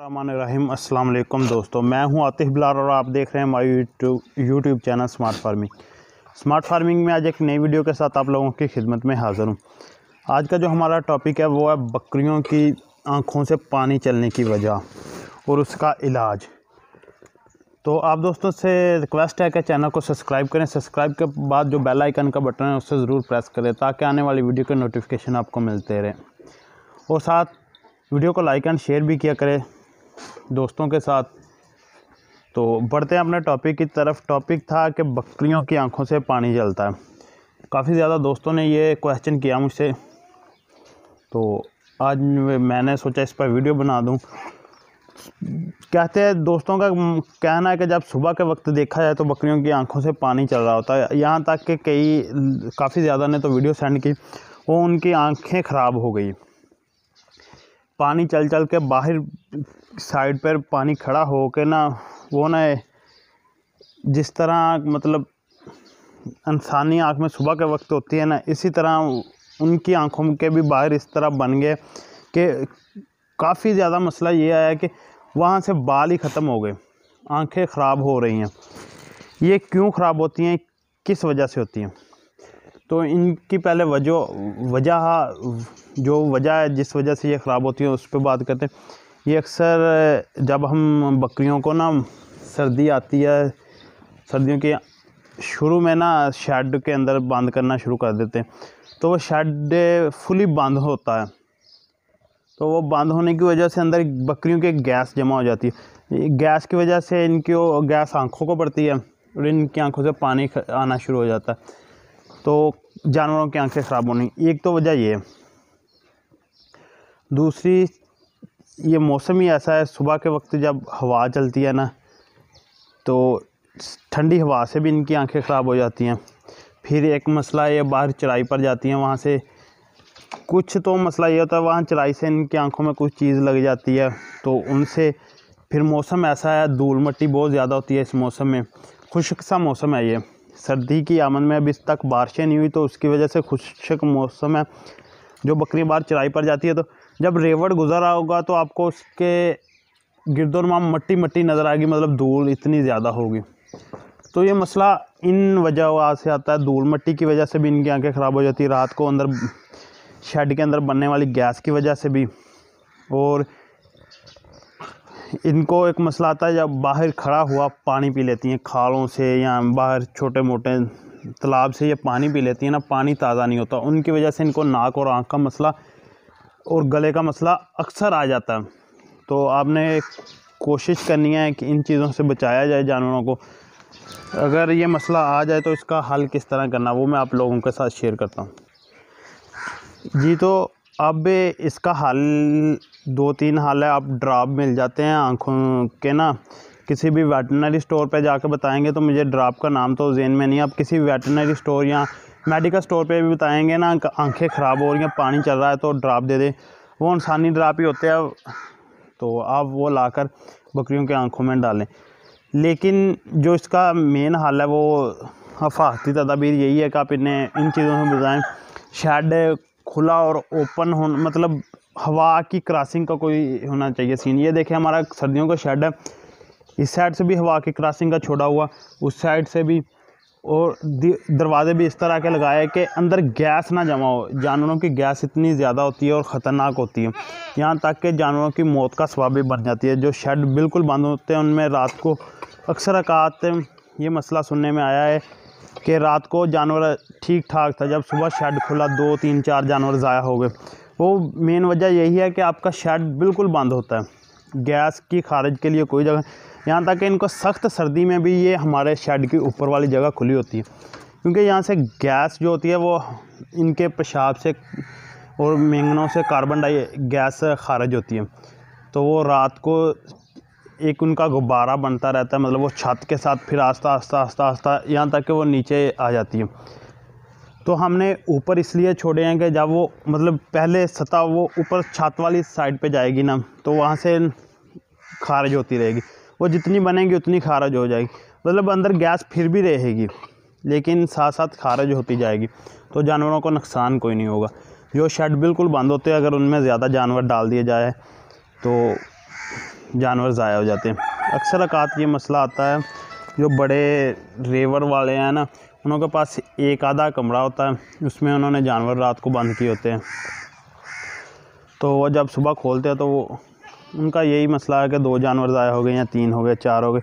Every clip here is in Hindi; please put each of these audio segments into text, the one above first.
रहीम अस्सलाम वालेकुम दोस्तों मैं हूं आतिफ बिलार और आप देख रहे हैं हमारे YouTube YouTube channel smart farming smart farming में आज एक नई वीडियो के साथ आप लोगों की खिदमत में हाज़िर हूं आज का जो हमारा टॉपिक है वो है बकरियों की आँखों से पानी चलने की वजह और उसका इलाज तो आप दोस्तों से रिक्वेस्ट है कि चैनल को सब्सक्राइब करें सब्सक्राइब के बाद जो बेल आइकन का बटन है उससे ज़रूर प्रेस करें ताकि आने वाली वीडियो के नोटिफिकेशन आपको मिलते रहे और साथ वीडियो को लाइक एंड शेयर भी किया करें दोस्तों के साथ तो बढ़ते हैं अपने टॉपिक की तरफ टॉपिक था कि बकरियों की आंखों से पानी जलता है काफ़ी ज़्यादा दोस्तों ने ये क्वेश्चन किया मुझसे तो आज मैंने सोचा इस पर वीडियो बना दूं कहते हैं दोस्तों का कहना है कि जब सुबह के वक्त देखा जाए तो बकरियों की आंखों से पानी चल रहा होता है यहाँ तक कि कई काफ़ी ज़्यादा ने तो वीडियो सेंड की वो उनकी आँखें ख़राब हो गई पानी चल चल के बाहर साइड पर पानी खड़ा हो के ना वो ना जिस तरह मतलब इंसानी आँख में सुबह के वक्त होती है ना इसी तरह उनकी आँखों के भी बाहर इस तरह बन गए कि काफ़ी ज़्यादा मसला ये आया कि वहाँ से बाल ही ख़त्म हो गए आंखें ख़राब हो रही हैं ये क्यों ख़राब होती हैं किस वजह से होती हैं तो इनकी पहले वजह वजह जो वजह है जिस वजह से ये ख़राब होती है उस पर बात करते हैं ये अक्सर जब हम बकरियों को ना सर्दी आती है सर्दियों के शुरू में ना शेड के अंदर बंद करना शुरू कर देते हैं तो वो शेड फुली बंद होता है तो वो बंद होने की वजह से अंदर बकरियों के गैस जमा हो जाती है गैस की वजह से इनकी गैस आँखों को पड़ती है और इनकी आँखों से पानी आना शुरू हो जाता है तो जानवरों की आंखें ख़राब होनी एक तो वजह ये है दूसरी ये मौसम ही ऐसा है सुबह के वक्त जब हवा चलती है ना तो ठंडी हवा से भी इनकी आंखें ख़राब हो जाती हैं फिर एक मसला ये बाहर चढ़ाई पर जाती हैं वहाँ से कुछ तो मसला ये होता है वहाँ चढ़ाई से इनकी आंखों में कुछ चीज़ लग जाती है तो उनसे फिर मौसम ऐसा है धूल मट्टी बहुत ज़्यादा होती है इस मौसम में खुश्क सा मौसम है ये सर्दी की आमद में अभी तक बारिशें नहीं हुई तो उसकी वजह से खुशक मौसम है जो बकरी बार चराई पर जाती है तो जब रेवड़ गुजरा होगा तो आपको उसके गिरदोरमाम मट्टी मट्टी नज़र आएगी मतलब धूल इतनी ज़्यादा होगी तो ये मसला इन वजह से आता है धूल मट्टी की वजह से भी इनकी आंखें ख़राब हो जाती है रात को अंदर शेड के अंदर बनने वाली गैस की वजह से भी और इनको एक मसला आता है जब बाहर खड़ा हुआ पानी पी लेती हैं खालों से या बाहर छोटे मोटे तालाब से ये पानी पी लेती हैं ना पानी ताज़ा नहीं होता उनकी वजह से इनको नाक और आँख का मसला और गले का मसला अक्सर आ जाता है तो आपने कोशिश करनी है कि इन चीज़ों से बचाया जाए जानवरों को अगर ये मसला आ जाए तो इसका हल किस तरह करना वो मैं आप लोगों के साथ शेयर करता हूँ जी तो अब इसका हल दो तीन हल है आप ड्राप मिल जाते हैं आँखों के ना किसी भी वेटनरी स्टोर पे जाकर बताएंगे तो मुझे ड्राप का नाम तो जेन में नहीं आप किसी वेटनरी स्टोर या मेडिकल स्टोर पे भी बताएंगे ना आंखें ख़राब हो रही हैं पानी चल रहा है तो ड्राप दे दें वो इंसानी ड्राप ही होते हैं तो आप वो लाकर बकरियों के आँखों में डालें लेकिन जो इसका मेन हल है वो हफाजती तदाबीर यही है कि आप इन्हें इन चीज़ों से बताएँ शेड खुला और ओपन हो मतलब हवा की क्रॉसिंग का कोई होना चाहिए सीन ये देखें हमारा सर्दियों का शेड है इस साइड से भी हवा की क्रॉसिंग का छोड़ा हुआ उस साइड से भी और दरवाज़े भी इस तरह के लगाए कि अंदर गैस ना जमा हो जानवरों की गैस इतनी ज़्यादा होती है और ख़तरनाक होती है यहाँ तक कि जानवरों की मौत का सबब भी बन जाती है जो शेड बिल्कुल बंद होते हैं उनमें रात को अक्सर अकात ये मसला सुनने में आया है कि रात को जानवर ठीक ठाक था जब सुबह शेड खुला दो तीन चार जानवर ज़ाया हो गए वो मेन वजह यही है कि आपका शेड बिल्कुल बंद होता है गैस की खारिज के लिए कोई जगह यहाँ तक कि इनको सख्त सर्दी में भी ये हमारे शेड की ऊपर वाली जगह खुली होती है क्योंकि यहाँ से गैस जो होती है वो इनके पेशाब से और मेंगनों से कार्बन डाई गैस खारिज होती है तो वो रात को एक उनका गुब्बारा बनता रहता है मतलब वो छत के साथ फिर आस्ता आस्ता आस्ता आस्ता यहाँ तक कि वो नीचे आ जाती है तो हमने ऊपर इसलिए छोड़े हैं कि जब वो मतलब पहले सतह वो ऊपर छत वाली साइड पे जाएगी ना तो वहाँ से खारिज होती रहेगी वो जितनी बनेगी उतनी खारिज हो जाएगी मतलब अंदर गैस फिर भी रहेगी लेकिन साथ साथ खारिज होती जाएगी तो जानवरों को नुकसान कोई नहीं होगा जो शेड बिल्कुल बंद होते हैं अगर उनमें ज़्यादा जानवर डाल दिए जाए तो जानवर ज़ाया हो जाते हैं अक्सर अकात ये मसला आता है जो बड़े रेवर वाले हैं ना उनके पास एक आधा कमरा होता है उसमें उन्होंने जानवर रात को बंद किए होते हैं तो वह जब सुबह खोलते हैं तो वो उनका यही मसला है कि दो जानवर ज़ाया हो गए या तीन हो गए चार हो गए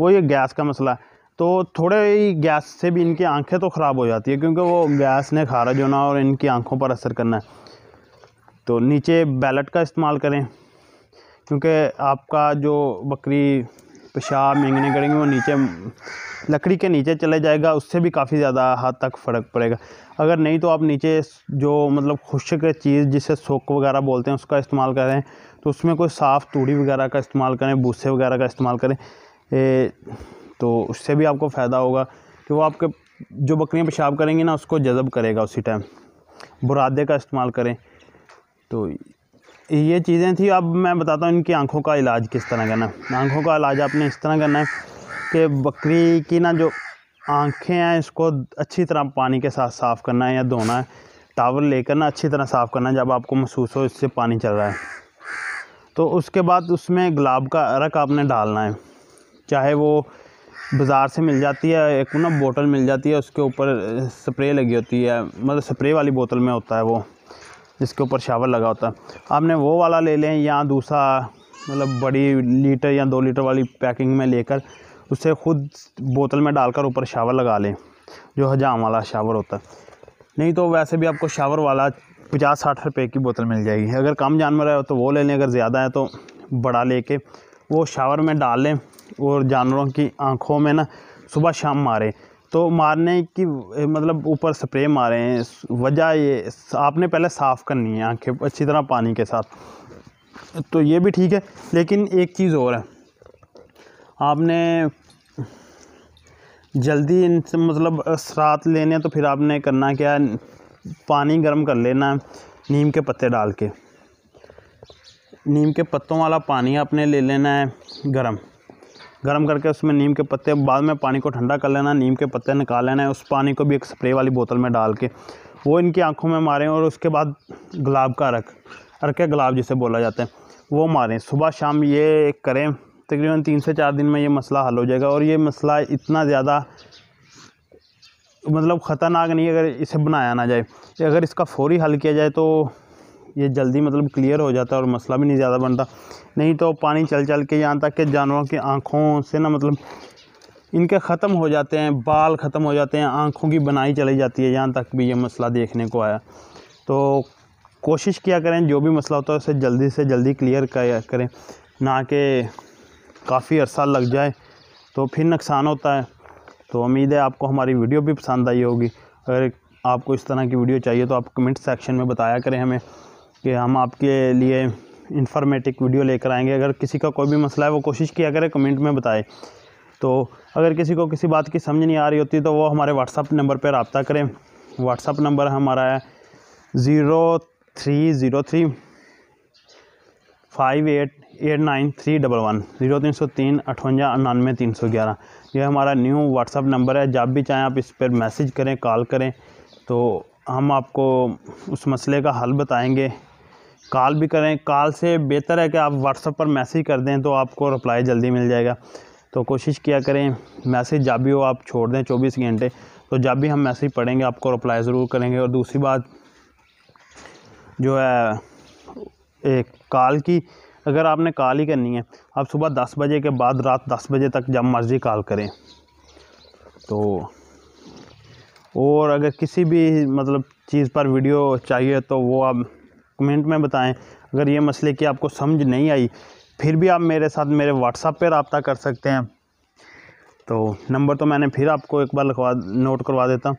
वो ये गैस का मसला है तो थोड़े ही गैस से भी इनकी आंखें तो ख़राब हो जाती है क्योंकि वो गैस ने खारज होना और इनकी आंखों पर असर करना है तो नीचे बैलेट का इस्तेमाल करें क्योंकि आपका जो बकरी पेशाब मेंगने करेंगे वो नीचे लकड़ी के नीचे चले जाएगा उससे भी काफ़ी ज़्यादा हद तक फ़र्क पड़ेगा अगर नहीं तो आप नीचे जो मतलब खुशक चीज़ जिसे सोक वगैरह बोलते हैं उसका इस्तेमाल करें तो उसमें कोई साफ़ तूड़ी वगैरह का इस्तेमाल करें भूसे वगैरह का इस्तेमाल करें ए, तो उससे भी आपको फ़ायदा होगा कि वो आपके जो बकरियाँ पेशाब करेंगी ना उसको जज़ब करेगा उसी टाइम बुरादे का इस्तेमाल करें तो ये चीज़ें थी अब मैं बताता हूँ इनकी आँखों का इलाज किस तरह करना है आँखों का इलाज आपने इस तरह करना है कि बकरी की ना जो आँखें हैं इसको अच्छी तरह पानी के साथ साफ़ करना है या धोना है टावल लेकर ना अच्छी तरह साफ़ करना है जब आपको महसूस हो इससे पानी चल रहा है तो उसके बाद उसमें गुलाब का अरक आपने डालना है चाहे वो बाज़ार से मिल जाती है एक ना बोतल मिल जाती है उसके ऊपर स्प्रे लगी होती है मतलब स्प्रे वाली बोतल में होता है वो जिसके ऊपर शावर लगा होता है आपने वो वाला ले लें या दूसरा मतलब बड़ी लीटर या दो लीटर वाली पैकिंग में लेकर उसे खुद बोतल में डालकर ऊपर शावर लगा लें जो हजाम वाला शावर होता है नहीं तो वैसे भी आपको शावर वाला पचास साठ रुपये की बोतल मिल जाएगी अगर कम जानवर है तो वो ले लें अगर ज़्यादा है तो बड़ा ले कर वो शावर में डाल लें और जानवरों की आँखों में ना सुबह शाम मारें तो मारने की मतलब ऊपर स्प्रे मारे हैं वजह ये आपने पहले साफ़ करनी है आंखें अच्छी तरह पानी के साथ तो ये भी ठीक है लेकिन एक चीज़ और है आपने जल्दी इनसे मतलब रात लेने तो फिर आपने करना क्या है पानी गर्म कर लेना नीम के पत्ते डाल के नीम के पत्तों वाला पानी आपने ले लेना है गर्म गर्म करके उसमें नीम के पत्ते बाद में पानी को ठंडा कर लेना नीम के पत्ते निकाल लेना है उस पानी को भी एक स्प्रे वाली बोतल में डाल के वो इनकी आँखों में मारें और उसके बाद गुलाब का अर्क अर्क गुलाब जिसे बोला जाता है वो मारें सुबह शाम ये करें तकरीबन तीन से चार दिन में ये मसला हल हो जाएगा और ये मसला इतना ज़्यादा मतलब ख़तरनाक नहीं अगर इसे बनाया ना जाए अगर इसका फौरी हल किया जाए तो ये जल्दी मतलब क्लियर हो जाता है और मसला भी नहीं ज़्यादा बनता नहीं तो पानी चल चल के यहाँ तक के जानवरों की आँखों से ना मतलब इनके ख़त्म हो जाते हैं बाल ख़त्म हो जाते हैं आँखों की बनाई चली जाती है यहाँ तक भी ये मसला देखने को आया तो कोशिश किया करें जो भी मसला होता है उसे जल्दी से जल्दी क्लियर करें ना कि काफ़ी अरसा लग जाए तो फिर नुकसान होता है तो उम्मीद है आपको हमारी वीडियो भी पसंद आई होगी अगर आपको इस तरह की वीडियो चाहिए तो आप कमेंट सेक्शन में बताया करें हमें कि हम आपके लिए इन्फॉर्मेटिव वीडियो लेकर आएंगे अगर किसी का कोई भी मसला है वो कोशिश किया करें कमेंट में बताएं तो अगर किसी को किसी बात की समझ नहीं आ रही होती तो वो हमारे व्हाट्सअप नंबर पर रबता करें व्हाट्सअप नंबर हमारा है zero three zero three five eight eight nine three double one zero तीन सौ तीन अठवंजा अनानवे तीन सौ ग्यारह ये हमारा न्यू व्हाट्सअप नंबर है जब भी चाहें आप इस पर मैसेज करें कॉल करें तो हम आपको उस मसले का हल बताएंगे कॉल भी करें कॉल से बेहतर है कि आप व्हाट्सअप पर मैसेज कर दें तो आपको रिप्लाई जल्दी मिल जाएगा तो कोशिश किया करें मैसेज जब भी हो आप छोड़ दें चौबीस घंटे तो जब भी हम मैसेज पढ़ेंगे आपको रिप्लाई ज़रूर करेंगे और दूसरी बात जो है एक कॉल की अगर आपने कॉल ही करनी है आप सुबह दस बजे के बाद रात दस बजे तक जब मर्ज़ी कॉल करें तो और अगर किसी भी मतलब चीज़ पर वीडियो चाहिए तो वो आप कमेंट में बताएं अगर ये मसले की आपको समझ नहीं आई फिर भी आप मेरे साथ मेरे व्हाट्सअप पर रबता कर सकते हैं तो नंबर तो मैंने फिर आपको एक बार लिखवा नोट करवा देता हूँ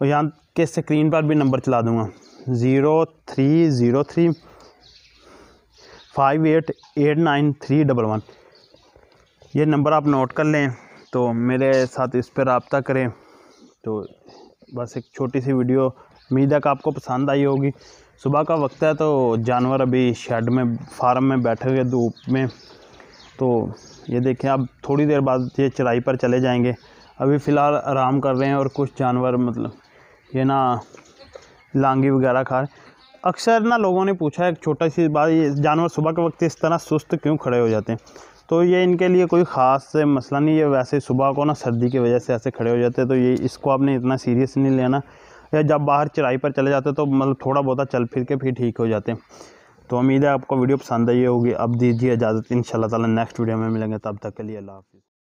और यहाँ के स्क्रीन पर भी नंबर चला दूँगा zero three zero three five eight eight nine three double one ये नंबर आप नोट कर लें तो मेरे साथ इस पर रबता करें तो बस एक छोटी सी वीडियो उम्मीद है कि आपको पसंद आई होगी सुबह का वक्त है तो जानवर अभी शेड में फार्म में बैठे हुए धूप में तो ये देखें अब थोड़ी देर बाद ये चराई पर चले जाएंगे अभी फ़िलहाल आराम कर रहे हैं और कुछ जानवर मतलब ये ना लांगी वगैरह खा रहे अक्सर ना लोगों ने पूछा एक छोटा सी बात ये जानवर सुबह के वक्त इस तरह सुस्त क्यों खड़े हो जाते हैं तो ये इनके लिए कोई ख़ास मसला नहीं है वैसे सुबह को ना सर्दी की वजह से ऐसे खड़े हो जाते हैं तो ये इसको आपने इतना सीरियस नहीं लेना या जब बाहर चराई पर चले जाते तो मतलब थोड़ा बहुत चल फिर के फिर ठीक हो जाते तो उम्मीद है आपको वीडियो पसंद आई होगी अब दीजिए इजाज़त इन ताला नेक्स्ट वीडियो में मिलेंगे तब तक के लिए अल्लाह हाफिज़